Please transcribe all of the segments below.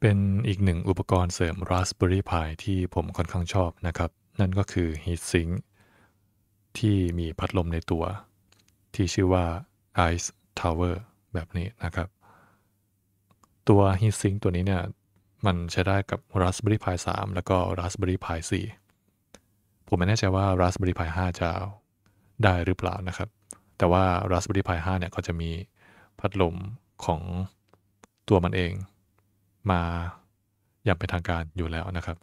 เป็นอีกหนึ่งอุปกรณ์เสริม Raspberry Pi ที่ผมค่อนข้างชอบนะครับ นั่นก็คือ Heatsink ที่มีพัดลมในตัว ที่ชื่อว่า Ice Tower แบบนี้นะครับ ตัว Heatsink ตัวนี้เนี่ย มันใช้ได้กับ Raspberry Pi 3 แล้วก็ Raspberry Pi 4 ผมไม่แน่ใจว่า Raspberry Pi 5 จะได้หรือเปล่านะครับ แต่ว่า Raspberry Pi 5 เนี่ยก็จะมีพัดลมของตัวมันเองมาอย่างเป็นทางการอยู่แล้วนะครับ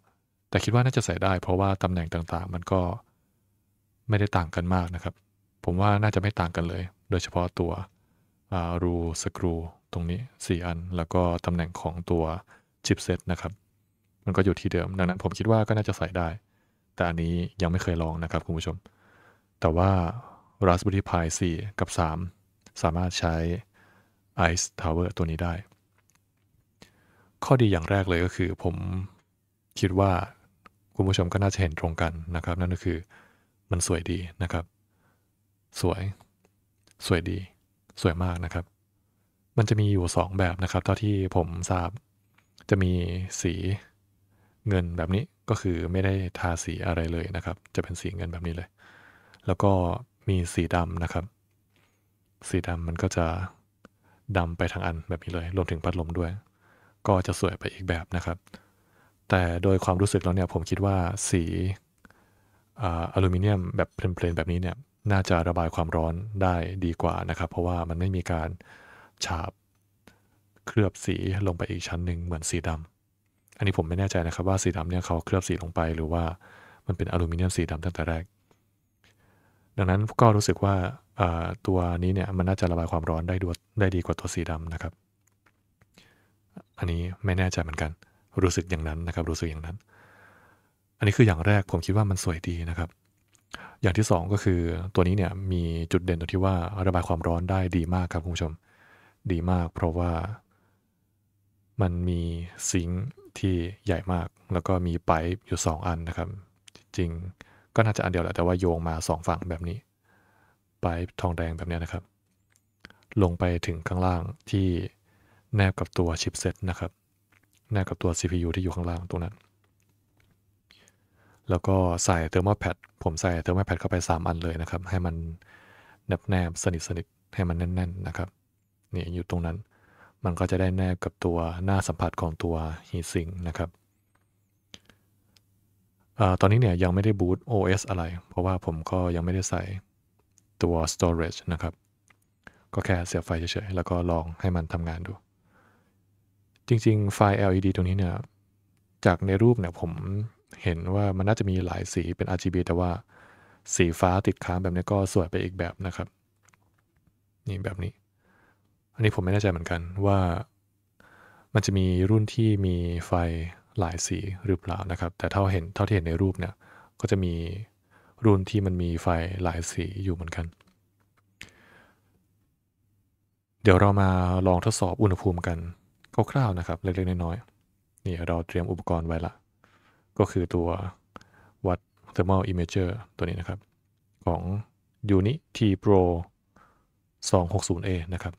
แต่คิดว่าน่าจะใส่ได้เพราะว่าตำแหน่งต่างๆ มันก็ไม่ได้ต่างกันมากนะครับ ผมว่าน่าจะไม่ต่างกันเลย โดยเฉพาะตัวรูสกรูตรงนี้ 4 อัน แล้วก็ตำแหน่งของตัวชิปเซตนะครับ มันก็อยู่ที่เดิมดังนั้น ผมคิดว่าก็น่าจะใส่ได้ แต่อันนี้ยังไม่เคยลองนะครับคุณผู้ชม แต่ว่า Raspberry Pi 4กับ 3 สามารถใช้ Ice Tower ตัวนี้ได้ข้อดีอย่างแรกเลยก็คือ ผมคิดว่าคุณผู้ชมก็น่าจะเห็นตรงกันนะครับ นั่นก็คือมันสวยดีนะครับ สวย สวยดี สวยมากนะครับ มันจะมีอยู่ 2 แบบนะครับเท่าที่ผมทราบจะมีสีเงินแบบนี้ก็คือไม่ได้ทาสีอะไรเลยนะครับ จะเป็นสีเงินแบบนี้เลย แล้วก็มีสีดำนะครับ สีดำมันก็จะดำไปทางอันแบบนี้เลยรวมถึงพัดลมด้วยก็จะสวยไปอีกแบบนะครับ แต่โดยความรู้สึกแล้วเนี่ยผมคิดว่าสีอลูมิเนียมแบบเพลนๆแบบนี้เนี่ยน่าจะระบายความร้อนได้ดีกว่านะครับ เพราะว่ามันไม่มีการฉาบเคลือบสีลงไปอีกชั้นหนึ่งเหมือนสีดำอันนี้ผมไม่แน่ใจนะครับว่าสีดำเนี่ยเขาเคลือบสีลงไปหรือว่ามันเป็นอลูมิเนียมสีดำตั้งแต่แรก ดังนั้นก็รู้สึกว่าตัวนี้เนี่ยมันน่าจะระบายความร้อนได้ดได้ดีกว่าตัวสีดำนะครับอันนี้ไม่แน่ใจเหมือนกัน รู้สึกอย่างนั้นนะครับ รู้สึกอย่างนั้น อันนี้คืออย่างแรก ผมคิดว่ามันสวยดีนะครับ อย่างที่ 2 ก็คือ ตัวนี้เนี่ยมีจุดเด่นตรงที่ว่าระบายความร้อนได้ดีมากครับคุณผู้ชม ดีมากเพราะว่า มันมีซิงค์ที่ใหญ่มาก แล้วก็มีไปอยู่ 2 อันนะครับ จริงก็น่าจะอันเดียวแหละแต่ว่าโยงมา 2 ฝั่งแบบนี้ไปทองแดงแบบนี้นะครับ ลงไปถึงข้างล่างที่แนบกับตัวชิปเซตนะครับ แนบกับตัว CPU ที่อยู่ข้างล่างตรงนั้น แล้วก็ใส่เทอร์โมแพด ผมใส่เทอร์โมแพดเข้าไป3 อันเลยนะครับ ให้มันแนบแนบสนิทสนิทให้มันแน่นๆนะครับ นี่อยู่ตรงนั้น มันก็จะได้แนบกับตัวหน้าสัมผัสของตัวฮีซิงนะครับอตอนนี้เนี่ยยังไม่ได้บูต OS อะไร เพราะว่าผมก็ยังไม่ได้ใส่ตัว storage นะครับ ก็แค่เสียบไฟ เฉยๆ แล้วก็ลองให้มันทำงานดูจริงๆ ไฟ LED ตรงนี้เนี่ย จากในรูปเนี่ยผมเห็นว่ามันน่าจะมีหลายสีเป็น RGB แต่ว่าสีฟ้าติดค้างแบบนี้ก็สวยไปอีกแบบนะครับ นี่แบบนี้ อันนี้ผมไม่แน่ใจเหมือนกันว่ามันจะมีรุ่นที่มีไฟหลายสีหรือเปล่านะครับ แต่เท่าเห็นเท่าที่เห็นในรูปเนี่ย ก็จะมีรุ่นที่มันมีไฟหลายสีอยู่เหมือนกัน เดี๋ยวเรามาลองทดสอบอุณหภูมิกันคร่าวๆนะครับ เล็ก ๆ น้อยๆนี่ เราเตรียมอุปกรณ์ไว้ละ ก็คือตัววัด thermal imager ตัวนี้นะครับ ของ Unity Pro 260A นะครับ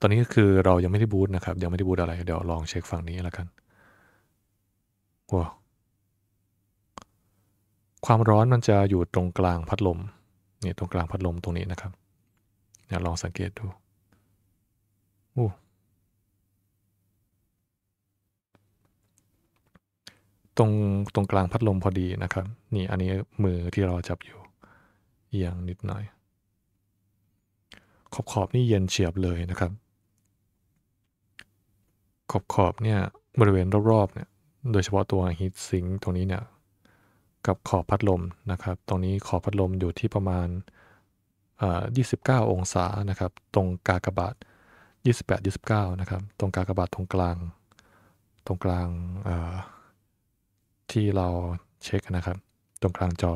ตอนนี้ก็คือเรายังไม่ได้บูตนะครับยังไม่ได้บูตอะไรเดี๋ยวลองเช็คฝั่งนี้แล้วกันว้าความร้อนมันจะอยู่ตรงกลางพัดลม นี่ ตรงกลางพัดลมตรงนี้นะครับ เดี่ยลองสังเกตดูอู้ตรงตรงกลางพัดลมพอดีนะครับ นี่อันนี้มือที่เราจับอยู่เอียงนิดหน่อย ขอบขอบนี่เย็นเฉียบเลยนะครับ ขอบขอบเนี่ยบริเวณรอบๆเนี่ย โดยเฉพาะตัวฮีทซิงตรงนี้เนี่ยกับขอบพัดลมนะครับ ตรงนี้ขอบพัดลมอยู่ที่ประมาณ29องศานะครับ ตรงกากบาท28 29นะครับ ตรงกากบาทตรงกลาง ตรงกลางออที่เราเช็คนะครับตรงกลางจอ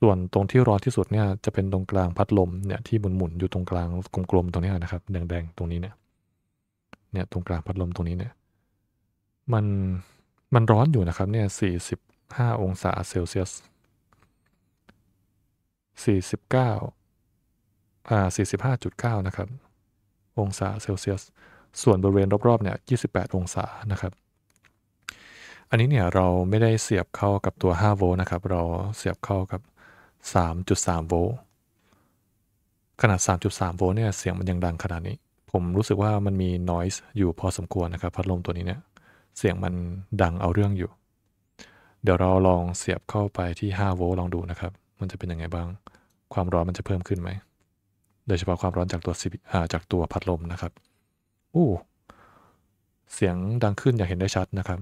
ส่วนตรงที่ร้อนที่สุดเนี่ยจะเป็นตรงกลางพัดลมเนี่ยที่หมุนหมุนอยู่ตรงกลางกลมๆตรงนี้นะครับแดงๆตรงนี้เนี่ยเนี่ยตรงกลางพัดลมตรงนี้เนี่ยมันมันร้อนอยู่นะครับเนี่ยสี่สิบห้าองศาเซลเซียสสี่สิบเก้าอ่าสี่สิบห้าจุดเก้านะครับองศาเซลเซียสส่วนบริเวณรอบๆเนี่ยยี่สิบแปดองศานะครับอันนี้เนี่ยเราไม่ได้เสียบเข้ากับตัว5โวลต์นะครับ เราเสียบเข้ากับ 3.3โวลต์ขนาด3.3โวลต์เนี่ยเสียงมันยังดังขนาดนี้ ผมรู้สึกว่ามันมี noise อยู่พอสมควรนะครับพัดลมตัวนี้เนี่ยเสียงมันดังเอาเรื่องอยู่ เดี๋ยวเราลองเสียบเข้าไปที่5โวลต์ลองดูนะครับ มันจะเป็นยังไงบ้าง ความร้อนมันจะเพิ่มขึ้นไหมโดยเฉพาะความร้อนจากตัวจากตัวพัดลมนะครับอู้เสียงดังขึ้นอย่างเห็นได้ชัดนะครับ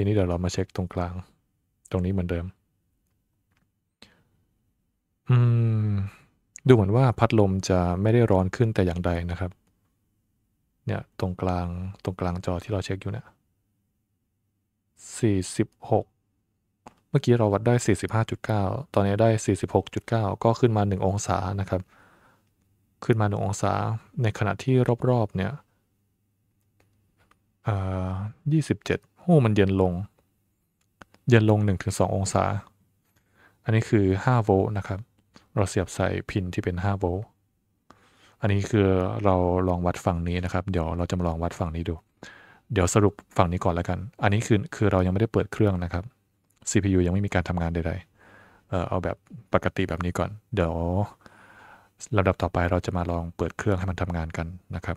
ทีนี้เดี๋ยวเรามาเช็คตรงกลาง ตรงนี้เหมือนเดิม อืมดูเหมือนว่าพัดลมจะไม่ได้ร้อนขึ้นแต่อย่างใดนะครับ เนี่ยตรงกลาง ตรงกลางจอที่เราเช็คอยู่เนี่ยสี่สิบหกเมื่อกี้เราวัดได้ 45.9 ตอนนี้ได้ 46.9 ก็ขึ้นมา 1 องศานะครับ ขึ้นมา 1 องศา ในขณะที่รอบๆ เนี่ยยี่สิบเจ็ดโอ้มันเย็นลง เย็นลง 1-2 องศา อันนี้คือ5โวลต์นะครับ เราเสียบใส่พินที่เป็น5โวลต์ อันนี้คือเราลองวัด ฝั่งนี้นะครับ เดี๋ยวเราจะมาลองวัดฝั่งนี้ดู เดี๋ยวสรุปฝั่งนี้ก่อนแล้วกัน อันนี้คือคือเรายังไม่ได้เปิดเครื่องนะครับ CPU ยังไม่มีการทำงานใดๆ เออเอาแบบปกติแบบนี้ก่อน เดี๋ยวลำดับต่อไปเราจะมาลองเปิดเครื่องให้มันทำงานกันนะครับ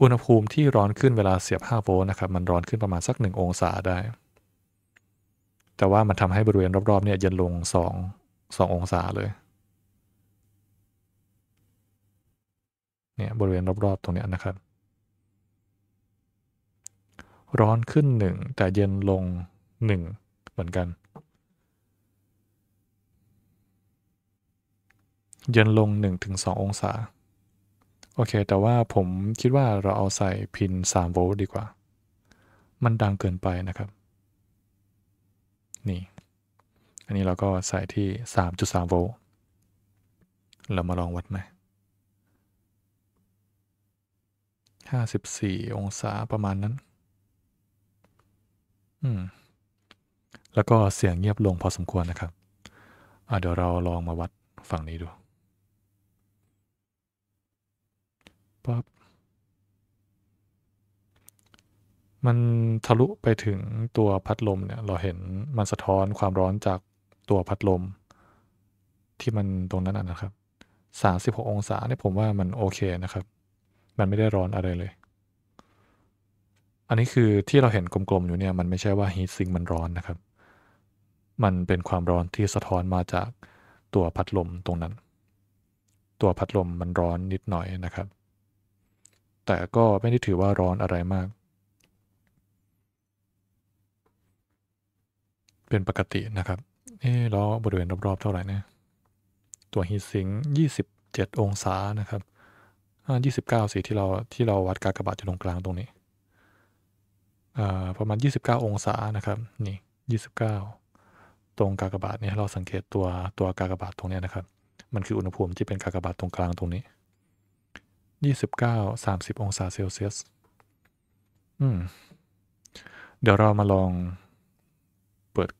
อุณหภูมิที่ร้อนขึ้นเวลาเสียบ 5 โวลต์นะครับ มันร้อนขึ้นประมาณสัก 1 องศาได้ แต่ว่ามันทำให้บริเวณรอบๆ เนี่ยเย็นลง2 2องศาเลย เนี่ยบริเวณรอบๆ ตรงนี้นะครับ ร้อนขึ้น 1 แต่เย็นลง 1 เหมือนกัน เย็นลง 1-2 องศาโอเค แต่ว่าผมคิดว่าเราเอาใส่พิน 3 โวลต์ดีกว่า มันดังเกินไปนะครับ นี่ อันนี้เราก็ใส่ที่ 3.3 โวลต์เรามาลองวัดไหม 54 องศาประมาณนั้นอืมแล้วก็เสียงเงียบลงพอสมควรนะครับอเดี๋ยวเราลองมาวัดฝั่งนี้ดูั๊บมันทะลุไปถึงตัวพัดลมเนี่ยเราเห็นมันสะท้อนความร้อนจากตัวพัดลม ที่มันตรงนั้นนะครับสามสิบหกองศาเนี่ยผมว่ามันโอเคนะครับ มันไม่ได้ร้อนอะไรเลย อันนี้คือที่เราเห็นกลมๆอยู่เนี่ยมันไม่ใช่ว่าฮีทซิงมันร้อนนะครับ มันเป็นความร้อนที่สะท้อนมาจากตัวพัดลมตรงนั้น ตัวพัดลมมันร้อนนิดหน่อยนะครับแต่ก็ไม่ได้ถือว่าร้อนอะไรมาก เป็นปกตินะครับเอ๊ล้อบริเวณรอบๆเท่าไหร่เนี่ยตัวฮีซิง 27 องศานะครับ29สิที่เราที่เราวัดกากบาทู่ตรงกลางตรงนี้ประมาณ29 องศานะครับ นี่29 ตรงกากบาทเนี่ยเราสังเกตตัวตัวกากบาทตรงนี้นะครับ มันคืออุณหภูมิที่เป็นกากบาทตรงกลางตรงนี้ยี่สิบเก้าสามสิบองศาเซลเซียสอืมเดี๋ยวเรามาลองเปิด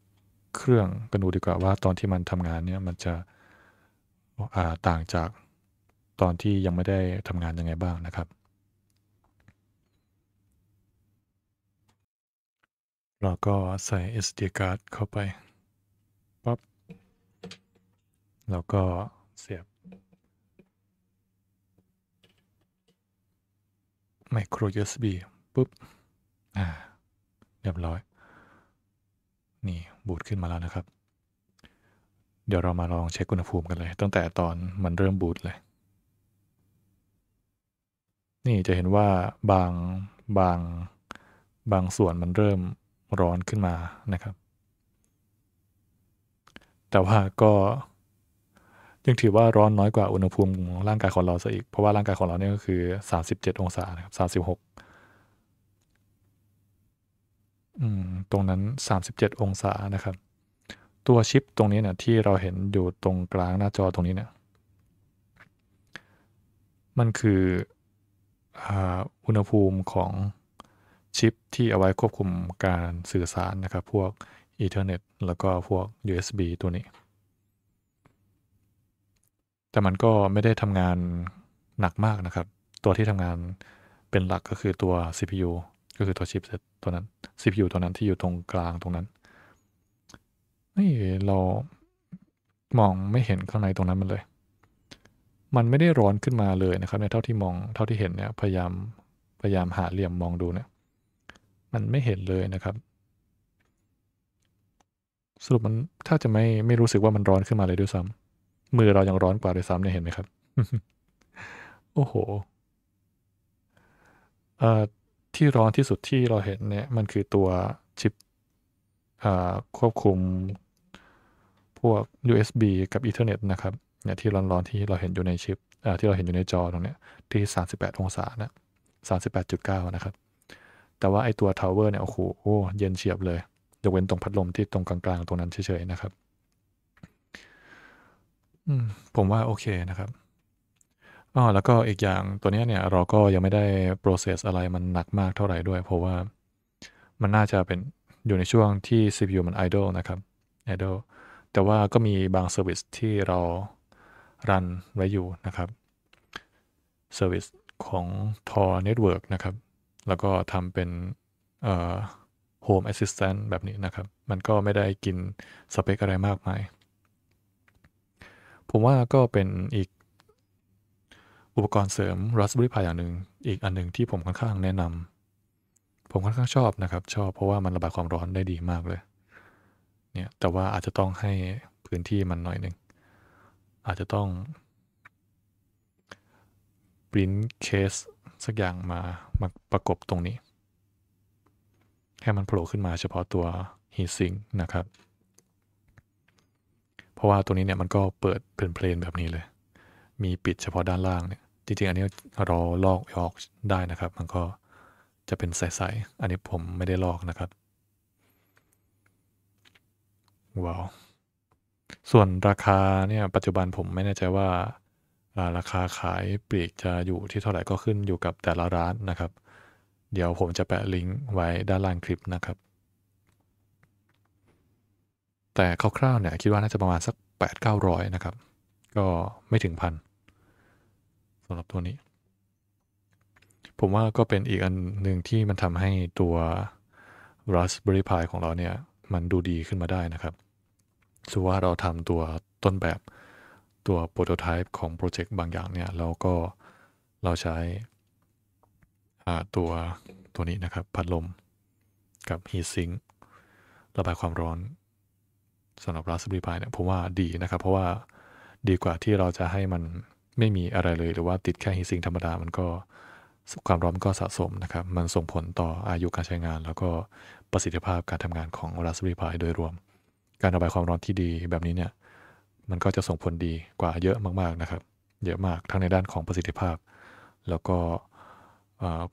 เครื่องกันดูดีกว่าว่าตอนที่มันทำงานเนี่ย มันจะอ่าต่างจากตอนที่ยังไม่ได้ทำงานยังไงบ้างนะครับ เราก็ใส่ SD card เข้าไปปั๊บแล้วก็เสียบไมโคร USB ปุ๊บอ่าเรียบร้อย นี่บูตขึ้นมาแล้วนะครับ เดี๋ยวเรามาลองเช็คอุณหภูมิกันเลย ตั้งแต่ตอนมันเริ่มบูตเลย นี่จะเห็นว่าบางบางบางส่วนมันเริ่มร้อนขึ้นมานะครับ แต่ว่าก็ยังถือว่าร้อนน้อยกว่าอุณหภูมิร่างกายของเราซะอีก เพราะว่าร่างกายของเราเนี่ยก็คือ 37 องศานะครับ36อืมตรงนั้น 37 องศา นะครับ ตัวชิปตรงนี้เนี่ยที่เราเห็นอยู่ตรงกลางหน้าจอตรงนี้เนี่ย มันคืออุณหภูมิของชิปที่เอาไว้ควบคุมการสื่อสารนะครับ พวกอินเทอร์เน็ต แล้วก็พวก USB ตัวนี้แต่มันก็ไม่ได้ทำงานหนักมากนะครับ ตัวที่ทำงานเป็นหลักก็คือตัว CPU ก็คือตัวชิปเซตตัวนั้น CPU ตัวนั้นที่อยู่ตรงกลางตรงนั้นนี่เรามองไม่เห็นข้างในตรงนั้นมันเลย มันไม่ได้ร้อนขึ้นมาเลยนะครับในเท่าที่มองเท่าที่เห็นเนี่ยพยายามพยายามหาเหลี่ยมมองดูเนี่ยมันไม่เห็นเลยนะครับ สรุปมันถ้าจะไม่ไม่รู้สึกว่ามันร้อนขึ้นมาเลยด้วยซ้ำมือเรายังร้อนกว่าด้วยซ้ำเนี่ยเห็นไหมครับ โอ้โหที่ร้อนที่สุดที่เราเห็นเนี่ย มันคือตัวชิปควบคุมพวก USB กับอินเทอร์เน็ตนะครับเนี่ยที่ร้อนๆที่เราเห็นอยู่ในชิปที่เราเห็นอยู่ในจอตรงเนี้ยที่ 38 องศานย38.9 นะครับ แต่ว่าไอตัวทาวเวอร์เนี่ยโอ้โหเย็นเฉียบเลยยกเว้นตรงพัดลมที่ตรงกลางๆตรงนั้นเฉยๆนะครับอืมผมว่าโอเคนะครับอ้อแล้วก็อีกอย่างตัวนี้เนี่ยเราก็ยังไม่ได้ process อะไรมันหนักมากเท่าไหร่ด้วย เพราะว่ามันน่าจะเป็นอยู่ในช่วงที่ CPU มัน idle นะครับ idle แต่ว่าก็มีบาง service ที่เรารันไว้อยู่นะครับ service ของ Tor Network นะครับ แล้วก็ทำเป็นอ Home Assistant แบบนี้นะครับ มันก็ไม่ได้กินสเปคอะไรมากมายผมว่าก็เป็นอีกอุปกรณ์เสริม Raspberry Pi อย่างหนึ่ง อีกอันหนึ่งที่ผมค่อนข้างแนะนำผมค่อนข้างชอบนะครับ ชอบเพราะว่ามันระบายความร้อนได้ดีมากเลยเนี่ยแต่ว่าอาจจะต้องให้พื้นที่มันหน่อยหนึ่งอาจจะต้อง ปริ้นเคสสักอย่างมามาประกบตรงนี้ ให้มันโผล่ขึ้นมาเฉพาะตัวฮีซิงนะครับเพราะว่าตัวนี้เนี่ยมันก็เปิดเป็นเพลนแบบนี้เลย มีปิดเฉพาะด้านล่างเนี่ย จริงๆ อันนี้เราลอกออกได้นะครับ มันก็จะเป็นใสๆ อันนี้ผมไม่ได้ลอกนะครับ ว้าว ส่วนราคาเนี่ยปัจจุบันผมไม่แน่ใจว่าราคาขายปลีกจะอยู่ที่เท่าไหร่ก็ขึ้นอยู่กับแต่ละร้านนะครับ เดี๋ยวผมจะแปะลิงก์ไว้ด้านล่างคลิปนะครับแต่คร่าวๆ เนี่ยคิดว่าน่าจะประมาณสัก 8 9 0 0 นะครับ ก็ไม่ถึงพันสำหรับตัวนี้ ผมว่าก็เป็นอีกอันหนึ่งที่มันทำให้ตัว Raspberry Pi ของเราเนี่ย มันดูดีขึ้นมาได้นะครับสือว่าเราทำตัวต้นแบบตัวโปรโตไทป์ของโปรเจกต์บางอย่างเนี่ย เราก็เราใช้ตัวตัวนี้นะครับ พัดลมกับฮีซิงระบายความร้อนสำหรับ Raspberry Pi เนี่ยผมว่าดีนะครับ เพราะว่าดีกว่าที่เราจะให้มันไม่มีอะไรเลยหรือว่าติดแค่ฮีซิงธรรมดามันก็ความร้อนก็สะสมนะครับ มันส่งผลต่ออายุการใช้งาน แล้วก็ประสิทธิภาพการทำงานของ Raspberry Pi โดยรวม การระบายความร้อนที่ดีแบบนี้เนี่ยมันก็จะส่งผลดีกว่าเยอะมาก ๆนะครับเยอะมากทั้งในด้านของประสิทธิภาพ แล้วก็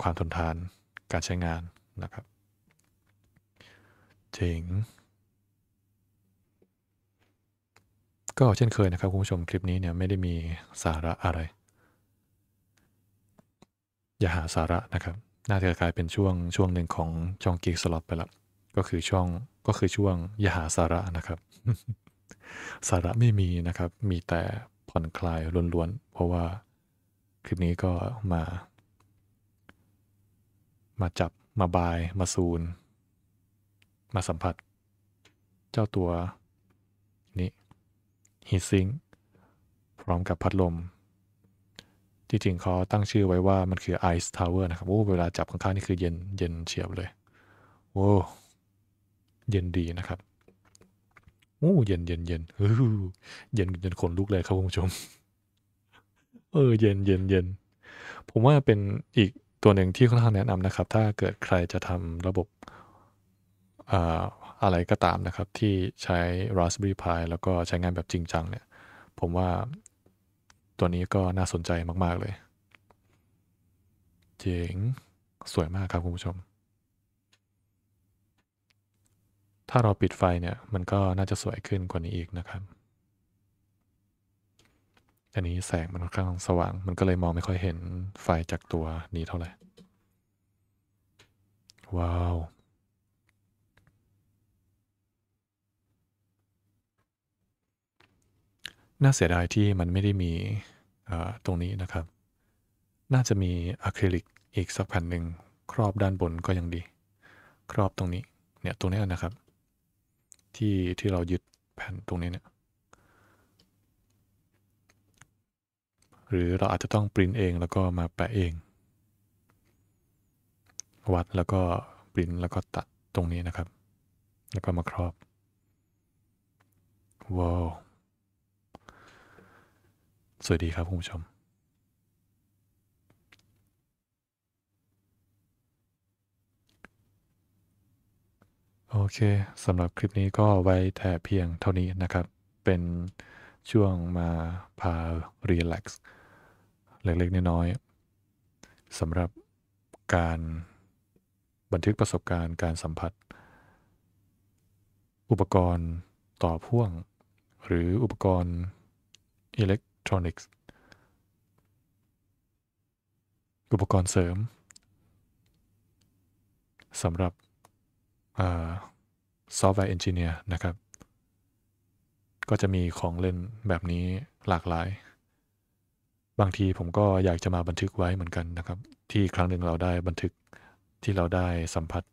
ความทนทานการใช้งานนะครับเจ๋งก็เช่นเคยนะครับ คุณผู้ชมคลิปนี้เนี่ยไม่ได้มีสาระอะไร อย่าหาสาระนะครับน่าจะกลายเป็นช่วง ช่วงหนึ่งของช่องกิกสล็อตไปละก็คือช่องก็คือช่วง อย่าหาสาระนะครับ สาระไม่มีนะครับมีแต่ผ่อนคลายล้วนๆ เพราะว่าคลิปนี้ก็มา มาจับมาบาย มาซูน มาสัมผัสเจ้าตัวฮีซิงพร้อมกับพัดลม ที่จริงเขาตั้งชื่อไว้ว่ามันคือไอซ์ทาวเวอร์นะครับโอ้เวลาจับข้างๆนี่คือเย็นเย็นเฉียบเลยโอ้เย็นดีนะครับโอ้เย็นเย็นเย็นเย็นเย็นขนลุกเลยครับคุณผู้ชมเออเย็นเย็นเย็น ผมว่าเป็นอีกตัวหนึ่งที่ค่อนข้างแนะนำนะครับ ถ้าเกิดใครจะทำระบบอะไรก็ตามนะครับที่ใช้ Raspberry Pi แล้วก็ใช้งานแบบจริงจังเนี่ย ผมว่าตัวนี้ก็น่าสนใจมากๆเลยเจ๋งสวยมากครับ คุณผู้ชม ถ้าเราปิดไฟเนี่ย มันก็น่าจะสวยขึ้นกว่านี้อีกนะครับ อันนี้แสงมันค่อนข้างสว่าง มันก็เลยมองไม่ค่อยเห็นไฟจากตัวนี้เท่าไหร่ ว้าวน่าเสียดายที่มันไม่ได้มีตรงนี้นะครับ น่าจะมีอะคริลิกอีกสักแผ่นหนึ่งครอบด้านบนก็ยังดี ครอบตรงนี้ เนี่ยตรงนี้นะครับ ที่ที่เรายึดแผ่นตรงนี้เนี่ย หรือเราอาจจะต้องปริ้นเองแล้วก็มาแปะเอง วัดแล้วก็ปริ้นแล้วก็ตัดตรงนี้นะครับ แล้วก็มาครอบ ว้าวสวัสดีครับคุณผู้ชม โอเค สำหรับคลิปนี้ก็ไว้แต่เพียงเท่านี้นะครับ เป็นช่วงมาพารีแลกซ์เล็ก ๆ น้อยๆสำหรับการบันทึกประสบการณ์การสัมผัส อุปกรณ์ต่อพ่วงหรืออุปกรณ์อิเล็กทรอนิกส์อุปกรณ์เสริมสำหรับซอฟต์แวร์เอนจิเนียร์นะครับ ก็จะมีของเล่นแบบนี้หลากหลาย บางทีผมก็อยากจะมาบันทึกไว้เหมือนกันนะครับ ที่ครั้งหนึ่งเราได้บันทึกที่เราได้สัมผัส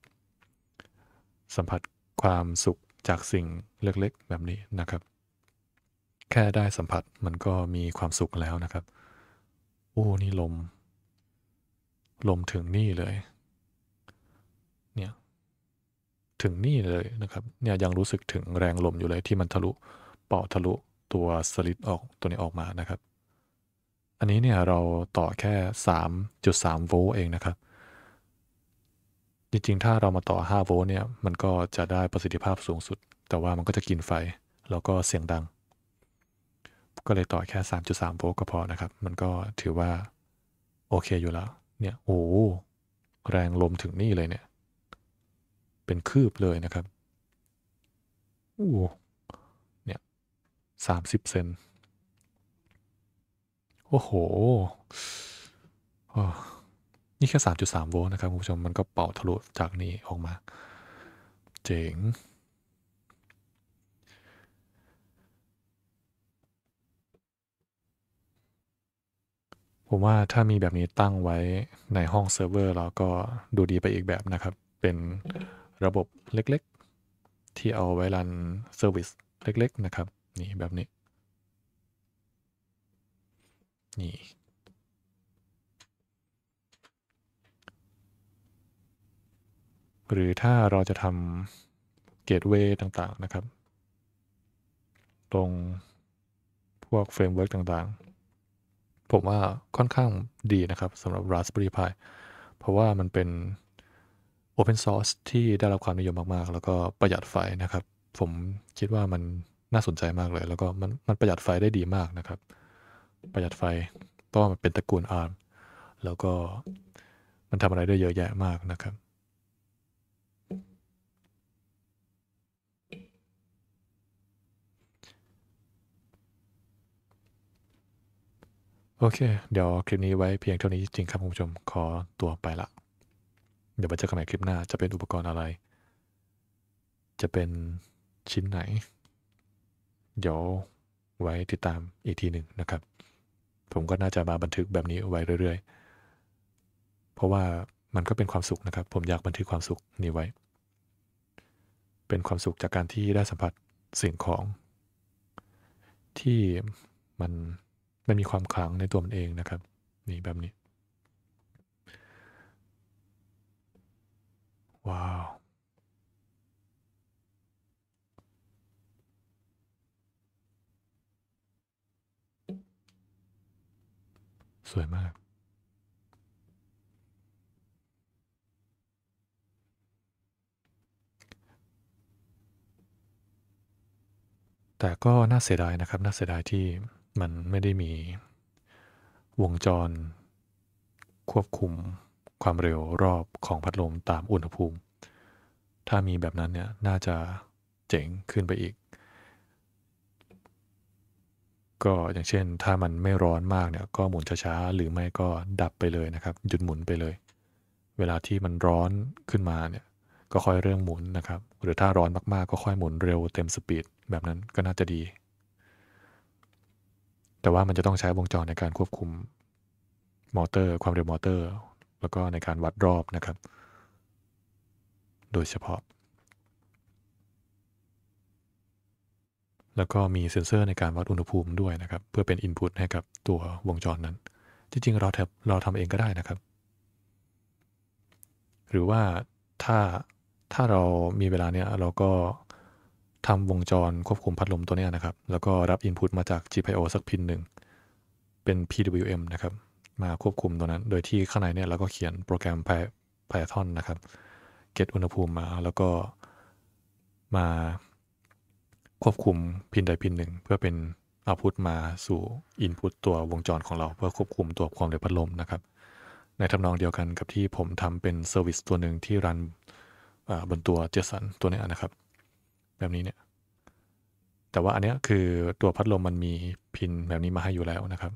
สัมผัสความสุขจากสิ่งเล็กๆ แบบนี้นะครับแค่ได้สัมผัสมันก็มีความสุขแล้วนะครับโอ้นี่ลม ลมถึงนี่เลย เนี่ยถึงนี่เลยนะครับ เนี่ยยังรู้สึกถึงแรงลมอยู่เลยที่มันทะลุเป่าทะลุตัวสลิดออกตัวนี้ออกมานะครับ อันนี้เนี่ยเราต่อแค่ 3.3โวลต์เองนะครับ จริงๆ ถ้าเรามาต่อ5โวลต์เนี่ยมันก็จะได้ประสิทธิภาพสูงสุด แต่ว่ามันก็จะกินไฟแล้วก็เสียงดังก็เลยต่อแค่ 3.3 โวลต์ก็พอนะครับ มันก็ถือว่า โอเคอยู่แล้ว เนี่ย โอ้แรงลมถึงนี่เลยเนี่ย เป็นคืบเลยนะครับ โอ้เนี่ยสาเซนโอ้โห นี่แค่ 3.3 โวลต์นะครับคุณผู้ชมมันก็เป่าทะลุจากนี้ออกมา เจ๋งผมว่าถ้ามีแบบนี้ตั้งไว้ในห้องเซิร์ฟเวอร์เราก็ดูดีไปอีกแบบนะครับ เป็นระบบเล็กๆที่เอาไว้รันเซอร์วิสเล็กๆนะครับ นี่แบบนี้ นี่ หรือถ้าเราจะทำเกตเวย์ต่างๆนะครับ ตรงพวกเฟรมเวิร์กต่างๆผมว่าค่อนข้างดีนะครับสำหรับ Raspberry Pi เพราะว่ามันเป็น Open Source ที่ได้รับความนิยมมากๆ แล้วก็ประหยัดไฟนะครับ ผมคิดว่ามันน่าสนใจมากเลย แล้วก็มันมันประหยัดไฟได้ดีมากนะครับ ประหยัดไฟเพราะมันเป็นตระกูล ARM แล้วก็มันทำอะไรได้เยอะแยะมากนะครับโอเค เดี๋ยวคลิปนี้ไว้เพียงเท่านี้จริงครับคุณผู้ชม ขอตัวไปละ เดี๋ยวไาเจอกันใหม่คลิปหน้าจะเป็นอุปกรณ์อะไร จะเป็นชิ้นไหนเดี๋ยวไว้ติดตามอีกทีหนึ่งนะครับ ผมก็น่าจะมาบันทึกแบบนี้ไว้เรื่อยๆ เพราะว่ามันก็เป็นความสุขนะครับ ผมอยากบันทึกความสุขนี้ไว้ เป็นความสุขจากการที่ได้สัมผัสสิ่งของ ที่มันมันมีความขลังในตัวมันเองนะครับ นี่แบบนี้ว้าวสวยมาก แต่ก็น่าเสียดายนะครับน่าเสียดายที่มันไม่ได้มีวงจรควบคุมความเร็วรอบของพัดลมตามอุณหภูมิ ถ้ามีแบบนั้นเนี่ยน่าจะเจ๋งขึ้นไปอีก ก็อย่างเช่นถ้ามันไม่ร้อนมากเนี่ยก็หมุนช้าๆหรือไม่ก็ดับไปเลยนะครับหยุดหมุนไปเลย เวลาที่มันร้อนขึ้นมาเนี่ยก็ค่อยเริ่มหมุนนะครับหรือถ้าร้อนมากๆก็ค่อยหมุนเร็วเต็มสปีดแบบนั้นก็น่าจะดีแต่ว่ามันจะต้องใช้วงจรในการควบคุมมอเตอร์ ความเร็วมอเตอร์ แล้วก็ในการวัดรอบนะครับ โดยเฉพาะ แล้วก็มีเซ็นเซอร์ในการวัดอุณหภูมิด้วยนะครับ เพื่อเป็นอินพุตให้กับตัววงจรนั้น จริงๆเราแบเราทำเองก็ได้นะครับ หรือว่าถ้าถ้าเรามีเวลาเนี่ยเราก็ทำวงจรควบคุมพัดลมตัวนี้นะครับ แล้วก็รับ Input มาจาก GPIO สักพินหนึ่ง เป็น PWM นะครับ มาควบคุมตัวนั้น โดยที่ข้างในเนี่ยเราก็เขียนโปรแกรม Python นะครับ เก็ตอุณหภูมิมา แล้วก็มาควบคุมพินใดพินหนึ่ง เพื่อเป็นเอาพุทมาสู่อินพุตตัววงจรของเราเพื่อควบคุมตัวความเร็วพัดลมนะครับ ในทำนองเดียวกันกับที่ผมทำเป็นเซอร์วิสตัวหนึ่งที่รันบนตัวเจสันตัวนี้นะครับแบบนี้เนี่ย แต่ว่าอันเนี้ยคือตัวพัดลมมันมีพินแบบนี้มาให้อยู่แล้วนะครับ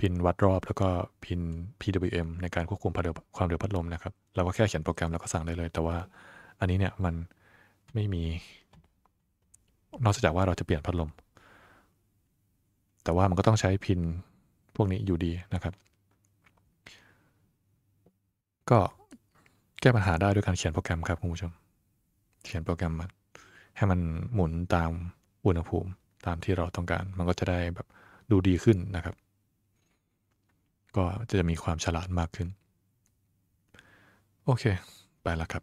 พินวัดรอบแล้วก็พิน PWM ในการควบคุมความเร็วพัดลมนะครับ เราก็แค่เขียนโปรแกรมแล้วก็สั่งได้เลย แต่ว่าอันนี้เนี่ยมันไม่มีนอกจากว่าเราจะเปลี่ยนพัดลม แต่ว่ามันก็ต้องใช้พินพวกนี้อยู่ดีนะครับ ก็แก้ปัญหาได้ด้วยการเขียนโปรแกรมครับคุณผู้ชม เขียนโปรแกรมมันให้มันหมุนตามอุณหภูมิตามที่เราต้องการ มันก็จะได้แบบดูดีขึ้นนะครับ ก็จะมีความฉลาดมากขึ้น โอเค ไปละครับ